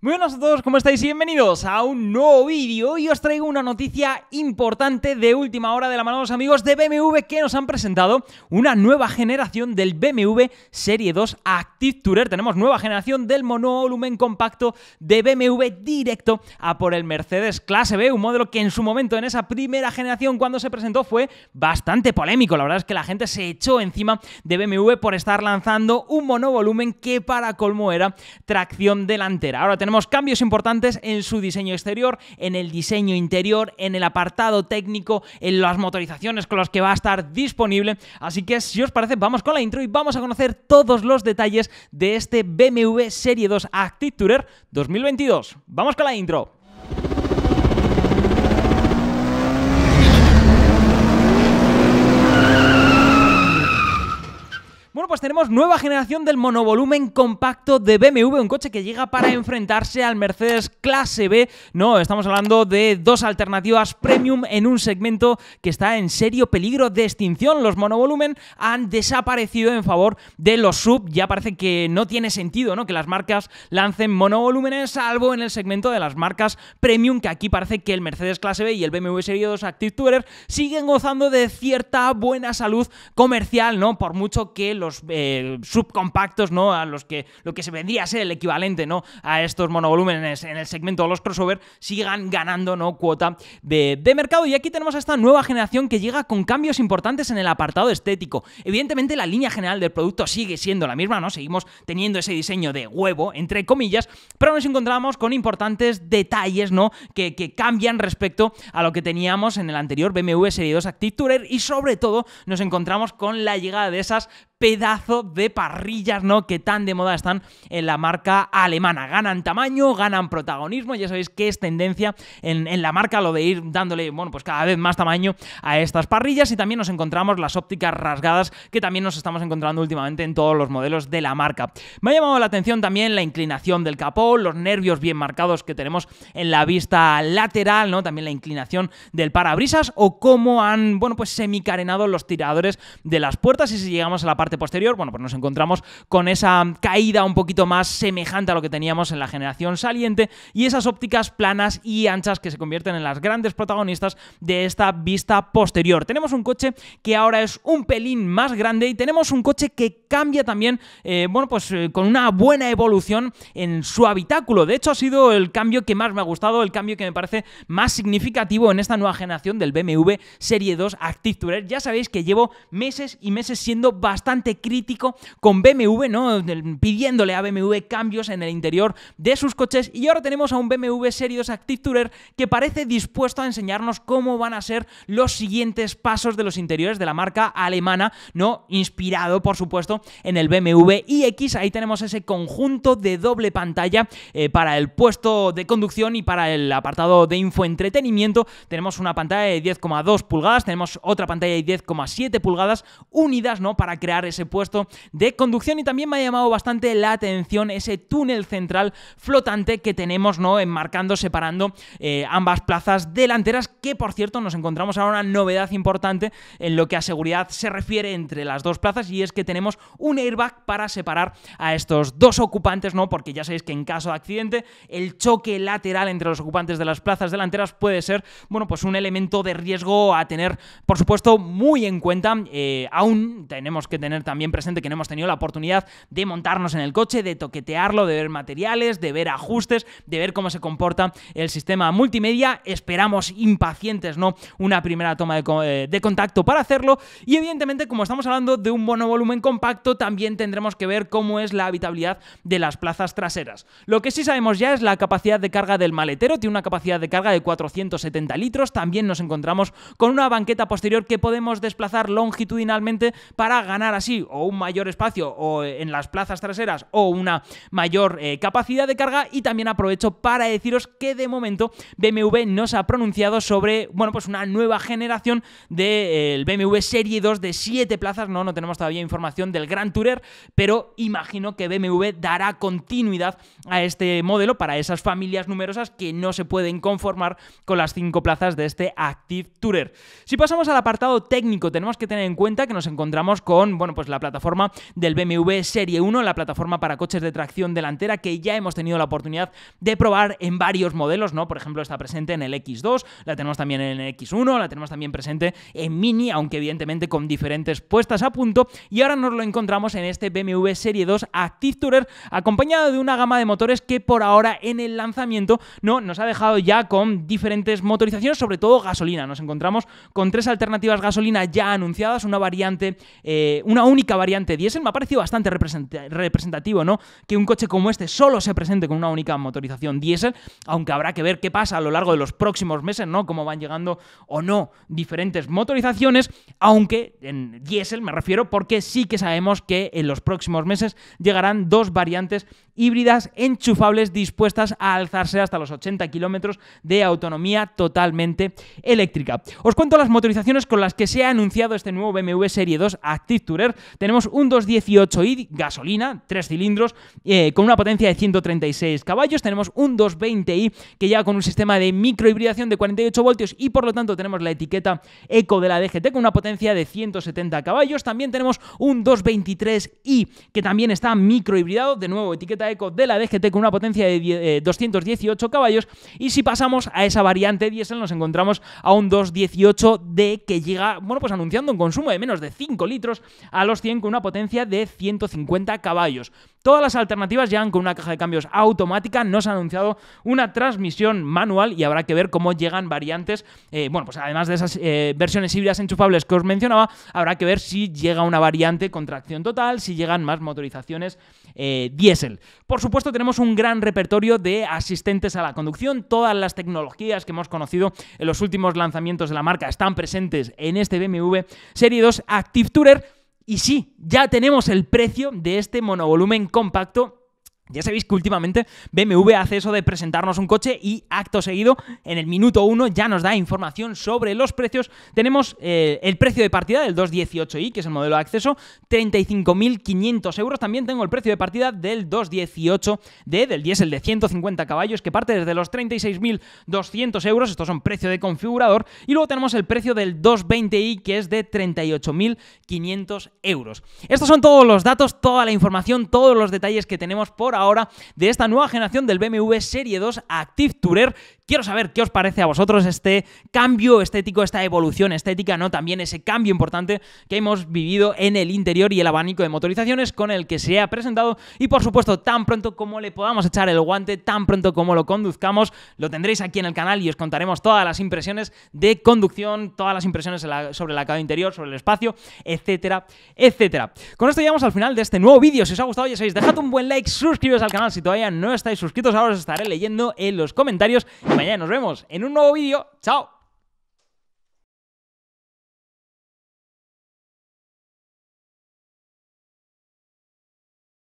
Muy Buenas a todos, ¿cómo estáis? Bienvenidos a un nuevo vídeo. y os traigo una noticia importante de última hora de la mano de los amigos de BMW que nos han presentado una nueva generación del BMW Serie 2 Active Tourer. Tenemos nueva generación del monovolumen compacto de BMW directo a por el Mercedes Clase B, un modelo que en su momento, en esa primera generación cuando se presentó, fue bastante polémico. La verdad es que la gente se echó encima de BMW por estar lanzando un monovolumen que para colmo era tracción delantera. Ahora tenemos cambios importantes en su diseño exterior, en el diseño interior, en el apartado técnico, en las motorizaciones con las que va a estar disponible. Así que si os parece, vamos con la intro y vamos a conocer todos los detalles de este BMW Serie 2 Active Tourer 2022. ¡Vamos con la intro! Bueno, pues tenemos nueva generación del monovolumen compacto de BMW, un coche que llega para enfrentarse al Mercedes Clase B. No, estamos hablando de dos alternativas premium en un segmento que está en serio peligro de extinción. Los monovolumen han desaparecido en favor de los sub. Ya parece que no tiene sentido ¿no? que las marcas lancen monovolúmenes, salvo en el segmento de las marcas premium, que aquí parece que el Mercedes Clase B y el BMW Serie 2 Active Tourer siguen gozando de cierta buena salud comercial, ¿no? Por mucho que los eh, subcompactos, ¿no? A los que lo que se vendría a ser el equivalente, ¿no? A estos monovolúmenes en el segmento de los crossover, sigan ganando, ¿no? Cuota de, mercado. Y aquí tenemos a esta nueva generación que llega con cambios importantes en el apartado estético. Evidentemente, la línea general del producto sigue siendo la misma, ¿no? Seguimos teniendo ese diseño de huevo, entre comillas, pero nos encontramos con importantes detalles, ¿no? Que, que cambian respecto a lo que teníamos en el anterior BMW Serie 2 Active Tourer y sobre todo nos encontramos con la llegada de esas pedazo de parrillas, ¿no? Que tan de moda están en la marca alemana. Ganan tamaño, ganan protagonismo, ya sabéis que es tendencia en, la marca lo de ir dándole, bueno, pues cada vez más tamaño a estas parrillas y también nos encontramos las ópticas rasgadas que también nos estamos encontrando últimamente en todos los modelos de la marca. Me ha llamado la atención también la inclinación del capó, los nervios bien marcados que tenemos en la vista lateral, ¿no? También la inclinación del parabrisas o cómo han, bueno, pues semicarenado los tiradores de las puertas y si llegamos a la parte posterior, bueno, pues nos encontramos con esa caída un poquito más semejante a lo que teníamos en la generación saliente y esas ópticas planas y anchas que se convierten en las grandes protagonistas de esta vista posterior. Tenemos un coche que ahora es un pelín más grande y tenemos un coche que cambia también, eh, bueno, pues eh, con una buena evolución en su habitáculo. De hecho, ha sido el cambio que más me ha gustado, el cambio que me parece más significativo en esta nueva generación del BMW Serie 2 Active Tourer. Ya sabéis que llevo meses y meses siendo bastante crítico con BMW, ¿no? Pidiéndole a BMW cambios en el interior de sus coches. Y ahora tenemos a un BMW Series Active Tourer que parece dispuesto a enseñarnos cómo van a ser los siguientes pasos de los interiores de la marca alemana, ¿no? Inspirado, por supuesto, en el BMW iX. Ahí tenemos ese conjunto de doble pantalla eh, para el puesto de conducción y para el apartado de infoentretenimiento. Tenemos una pantalla de 10,2 pulgadas, tenemos otra pantalla de 10,7 pulgadas unidas, ¿no? Para crear ese puesto de conducción y también me ha llamado bastante la atención ese túnel central flotante que tenemos, ¿no? Enmarcando, separando eh, ambas plazas delanteras, que por cierto nos encontramos ahora una novedad importante en lo que a seguridad se refiere entre las dos plazas y es que tenemos un airbag para separar a estos dos ocupantes, ¿no? Porque ya sabéis que en caso de accidente el choque lateral entre los ocupantes de las plazas delanteras puede ser, bueno, pues un elemento de riesgo a tener, por supuesto, muy en cuenta. Eh, aún tenemos que tener también presente que no hemos tenido la oportunidad de montarnos en el coche, de toquetearlo, de ver materiales, de ver ajustes, de ver cómo se comporta el sistema multimedia. Esperamos impacientes, ¿no? Una primera toma de, eh, contacto para hacerlo. Y evidentemente, como estamos hablando de un monovolumen compacto, también tendremos que ver cómo es la habitabilidad de las plazas traseras. Lo que sí sabemos ya es la capacidad de carga del maletero, tiene una capacidad de carga de 470 litros. También nos encontramos con una banqueta posterior que podemos desplazar longitudinalmente para ganar así o un mayor espacio o eh, en las plazas traseras o una mayor eh, capacidad de carga y también aprovecho para deciros que de momento BMW nos ha pronunciado sobre, bueno, pues una nueva generación del eh, BMW Serie 2 de 7 plazas, no, no tenemos todavía información del Gran Tourer, pero imagino que BMW dará continuidad a este modelo para esas familias numerosas que no se pueden conformar con las 5 plazas de este Active Tourer. Si pasamos al apartado técnico, tenemos que tener en cuenta que nos encontramos con, bueno, pues pues la plataforma del BMW Serie 1, la plataforma para coches de tracción delantera que ya hemos tenido la oportunidad de probar en varios modelos, ¿no? Por ejemplo, está presente en el X2, la tenemos también en el X1, la tenemos también presente en Mini, aunque evidentemente con diferentes puestas a punto, y ahora nos lo encontramos en este BMW Serie 2 Active Tourer, acompañado de una gama de motores que por ahora en el lanzamiento no nos ha dejado ya con diferentes motorizaciones, sobre todo gasolina. Nos encontramos con tres alternativas gasolina ya anunciadas, una variante, eh, una una única variante diésel, me ha parecido bastante representativo, ¿no? Que un coche como este solo se presente con una única motorización diésel, aunque habrá que ver qué pasa a lo largo de los próximos meses, ¿no? Cómo van llegando o no diferentes motorizaciones, aunque en diésel me refiero porque sí que sabemos que en los próximos meses llegarán dos variantes híbridas enchufables dispuestas a alzarse hasta los 80 kilómetros de autonomía totalmente eléctrica. Os cuento las motorizaciones con las que se ha anunciado este nuevo BMW Serie 2 Active Tourer. Tenemos un 218i gasolina, tres cilindros, eh, con una potencia de 136 caballos. Tenemos un 220i que llega con un sistema de microhibridación de 48 voltios y por lo tanto tenemos la etiqueta eco de la DGT con una potencia de 170 caballos. También tenemos un 223i que también está microhibridado, de nuevo etiqueta Eco de la DGT con una potencia de 218 eh, caballos y si pasamos a esa variante diésel nos encontramos a un 218D que llega, bueno, pues anunciando un consumo de menos de 5 litros a los 100 con una potencia de 150 caballos. Todas las alternativas llegan con una caja de cambios automática, no se ha anunciado una transmisión manual y habrá que ver cómo llegan variantes. Eh, bueno, pues además de esas eh, versiones híbridas enchufables que os mencionaba, habrá que ver si llega una variante con tracción total, si llegan más motorizaciones eh, diésel. Por supuesto, tenemos un gran repertorio de asistentes a la conducción, todas las tecnologías que hemos conocido en los últimos lanzamientos de la marca están presentes en este BMW Serie 2 Active Tourer y sí, ya tenemos el precio de este monovolumen compacto ya sabéis que últimamente BMW hace eso de presentarnos un coche y acto seguido, en el minuto 1, ya nos da información sobre los precios. Tenemos eh, el precio de partida del 218i, que es el modelo de acceso, 35.500 euros. También tengo el precio de partida del 218d, del diésel de 150 caballos, que parte desde los 36.200 euros. Estos son precio de configurador. Y luego tenemos el precio del 220i, que es de 38.500 euros. Estos son todos los datos, toda la información, todos los detalles que tenemos por ahora de esta nueva generación del BMW Serie 2 Active Tourer Quiero saber qué os parece a vosotros este cambio estético, esta evolución estética, ¿no? También ese cambio importante que hemos vivido en el interior y el abanico de motorizaciones con el que se ha presentado. Y por supuesto, tan pronto como le podamos echar el guante, tan pronto como lo conduzcamos, lo tendréis aquí en el canal y os contaremos todas las impresiones de conducción, todas las impresiones sobre el acabado interior, sobre el espacio, etcétera, etcétera. Con esto llegamos al final de este nuevo vídeo. Si os ha gustado, ya sabéis, dejad un buen like, suscribiros al canal si todavía no estáis suscritos. Ahora os estaré leyendo en los comentarios mañana nos vemos en un nuevo vídeo. ¡Chao!